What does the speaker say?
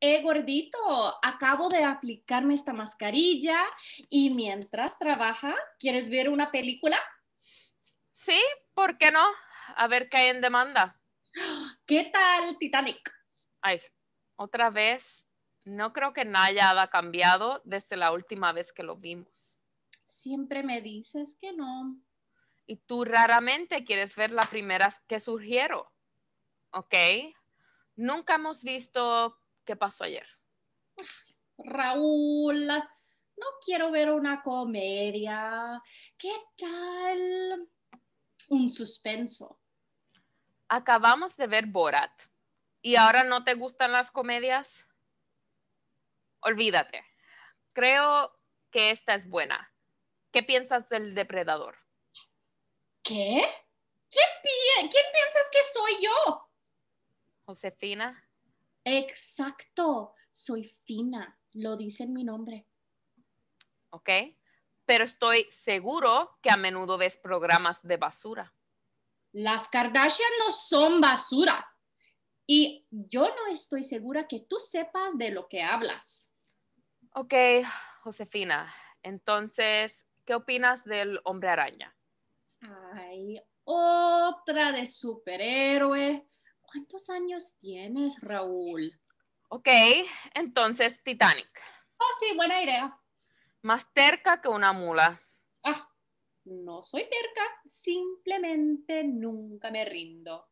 eh, gordito, acabo de aplicarme esta mascarilla y mientras trabaja, ¿quieres ver una película? Sí, ¿por qué no? A ver qué hay en demanda. ¿Qué tal Titanic? Ay, otra vez, no creo que nada haya cambiado desde la última vez que lo vimos. Siempre me dices que no. Y tú raramente quieres ver las primeras que surgieron. ¿Ok? Nunca hemos visto qué pasó ayer. Raúl, no quiero ver una comedia. ¿Qué tal un suspenso? Acabamos de ver Borat. ¿Y ahora no te gustan las comedias? Olvídate. Creo que esta es buena. ¿Qué piensas del depredador? ¿Qué? ¿Quién, piensas que soy yo? Josefina, Exacto, soy fina, lo dice en mi nombre. Ok, pero estoy seguro que a menudo ves programas de basura. Las Kardashian no son basura. Y yo no estoy segura que tú sepas de lo que hablas. Ok, Josefina, entonces, ¿qué opinas del hombre araña? Ay, otra de superhéroe. ¿Cuántos años tienes, Raúl? Ok, entonces Titanic. Oh, sí, buena idea. Más terca que una mula. Ah, no soy terca, simplemente nunca me rindo.